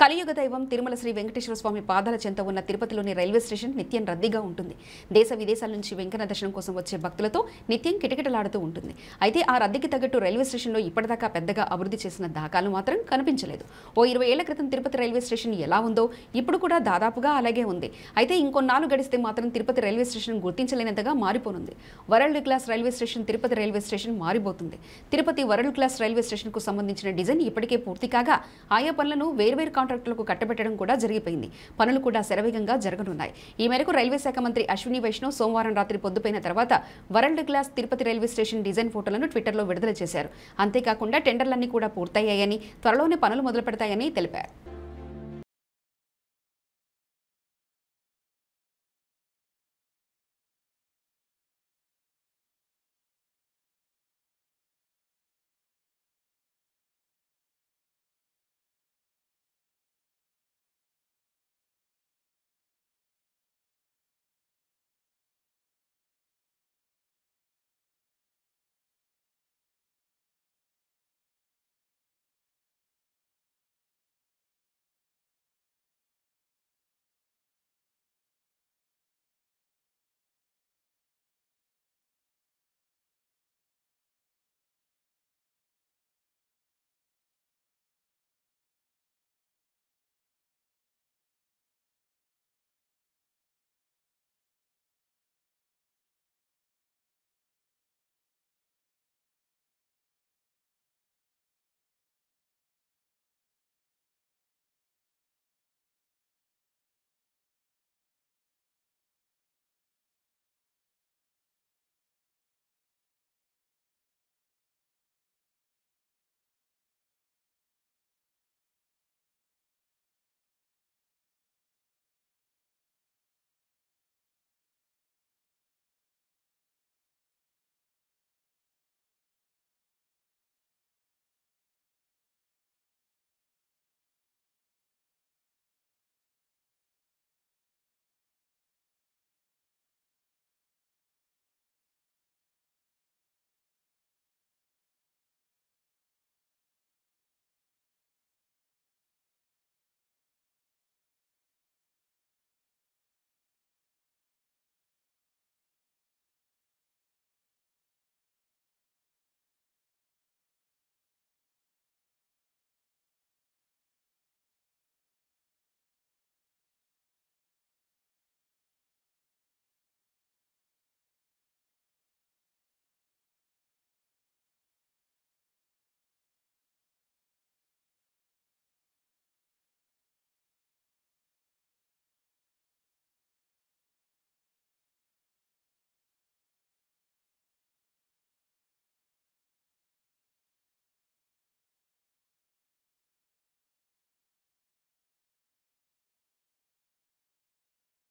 కలియుగ దైవం తిరుమల శ్రీ వెంకటేశ్వర స్వామి పాదాల చెంత ఉన్న తిరుపతిలోని రైల్వే స్టేషన్ నిత్యం రద్దీగా ఉంటుంది దేశ విదేశాల నుంచి వెంకన్న దర్శనం కోసం వచ్చే భక్తులతో నిత్యం కిటకిటలాడుతూ ఉంటుంది అయితే ఆ రద్దీకి తగ్గట్టు రైల్వే స్టేషన్లో ఇప్పటిదాకా పెద్దగా అభివృద్ధి చేసిన దాఖలు మాత్రం కనిపించలేదు ఓ ఇరవై ఏళ్ల క్రితం తిరుపతి రైల్వే స్టేషన్ ఎలా ఉందో ఇప్పుడు కూడా దాదాపుగా అలాగే ఉంది అయితే ఇంకొన్నాళ్ళు గడిస్తే మాత్రం తిరుపతి రైల్వే స్టేషన్ గుర్తించలేనంతగా మారిపోనుంది world class railway station Tirupati railway station మారిపోతుంది తిరుపతి వరల్డ్ క్లాస్ రైల్వే స్టేషన్కు సంబంధించిన డిజైన్ ఇప్పటికే పూర్తి కాగా ఆయా పనులను వేర్వేరు కాంట్రాక్టులకు కట్టబెట్టడం కూడా జరిగిపోయింది పనులు కూడా శరవేగంగా జరగనున్నాయి ఈ మేరకు రైల్వే శాఖ మంత్రి అశ్విని వైష్ణవ్ సోమవారం రాత్రి పొద్దుపోయిన తర్వాత world class Tirupati railway station design ఫోటోలను ట్విట్టర్లో విడుదల చేశారు అంతేకాకుండా టెండర్లన్నీ కూడా పూర్తయ్యాయని త్వరలోనే పనులు మొదలు పెడతాయని తెలిపారు